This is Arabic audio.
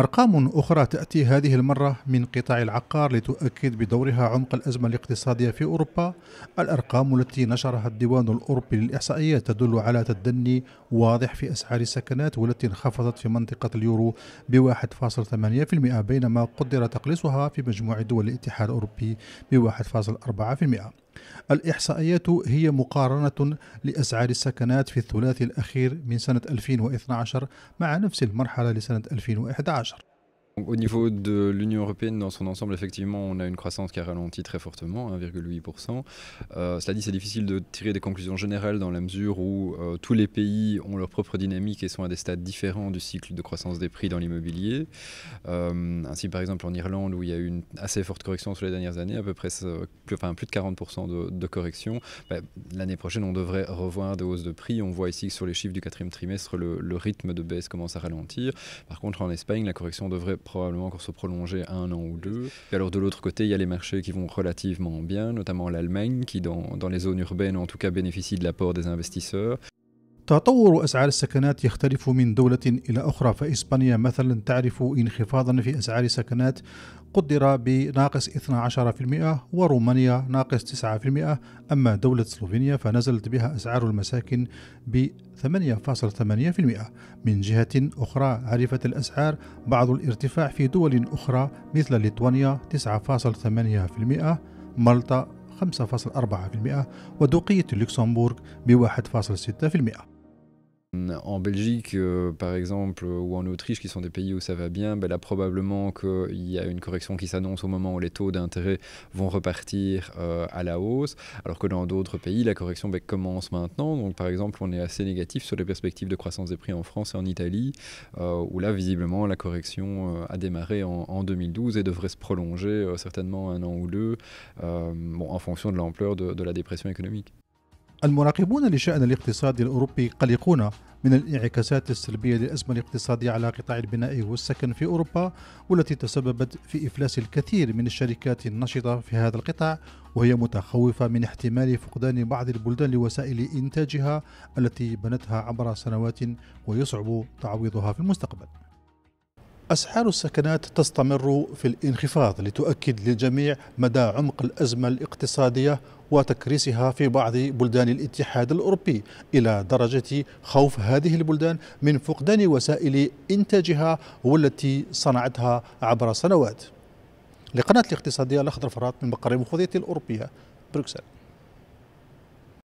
أرقام أخرى تأتي هذه المرة من قطاع العقار لتؤكد بدورها عمق الأزمة الاقتصادية في أوروبا الأرقام التي نشرها الديوان الأوروبي للإحصائيات تدل على تدني واضح في أسعار السكنات والتي انخفضت في منطقة اليورو ب 1.8% بينما قدر تقليصها في مجموع دول الاتحاد الأوروبي ب 1.4% الإحصائيات هي مقارنة لأسعار السكنات في الثلاثي الأخير من سنة 2012 مع نفس المرحلة لسنة 2011 Au niveau de l'Union européenne dans son ensemble, effectivement, on a une croissance qui a ralenti très fortement, 1,8%. Euh, cela dit, c'est difficile de tirer des conclusions générales dans la mesure où euh, tous les pays ont leur propre dynamique et sont à des stades différents du cycle de croissance des prix dans l'immobilier. Euh, ainsi, par exemple, en Irlande, où il y a eu une assez forte correction sur les dernières années, à peu près plus, de 40% de, correction, bah, l'année prochaine, on devrait revoir des hausses de prix. On voit ici que sur les chiffres du quatrième trimestre, le rythme de baisse commence à ralentir. Par contre, en Espagne, la correction devrait probablement encore se prolonger un an ou deux. Et alors de l'autre côté, il y a les marchés qui vont relativement bien, notamment l'Allemagne, qui dans, dans les zones urbaines en tout cas bénéficie de l'apport des investisseurs. تطور أسعار السكنات يختلف من دولة إلى أخرى فإسبانيا مثلا تعرف انخفاضا في أسعار سكنات قدر بناقص 12% ورومانيا ناقص 9% أما دولة سلوفينيا فنزلت بها أسعار المساكن ب 8.8% من جهة أخرى عرفت الأسعار بعض الارتفاع في دول أخرى مثل ليتوانيا 9.8% مالطا 5.4% ودوقية لوكسمبورغ ب 1.6% en Belgique, euh, par exemple, ou en Autriche, qui sont des pays où ça va bien, ben là, probablement qu'il y a une correction qui s'annonce au moment où les taux d'intérêt vont repartir euh, à la hausse, alors que dans d'autres pays, la correction ben, commence maintenant. Donc, par exemple, on est assez négatif sur les perspectives de croissance des prix en France et en Italie, euh, où là, visiblement, la correction a démarré en, 2012 et devrait se prolonger certainement un an ou deux, en fonction de l'ampleur de la dépression économique. المراقبون لشأن الاقتصاد الأوروبي قلقون من الانعكاسات السلبية للأزمة الاقتصادية على قطاع البناء والسكن في أوروبا والتي تسببت في إفلاس الكثير من الشركات النشطة في هذا القطاع وهي متخوفة من احتمال فقدان بعض البلدان لوسائل إنتاجها التي بنتها عبر سنوات ويصعب تعويضها في المستقبل أسعار السكنات تستمر في الانخفاض لتؤكد للجميع مدى عمق الأزمة الاقتصادية وتكريسها في بعض بلدان الاتحاد الأوروبي إلى درجة خوف هذه البلدان من فقدان وسائل إنتاجها والتي صنعتها عبر سنوات لقناة الاقتصادية الأخضر فرات من مقر مخوضية الأوروبية بروكسل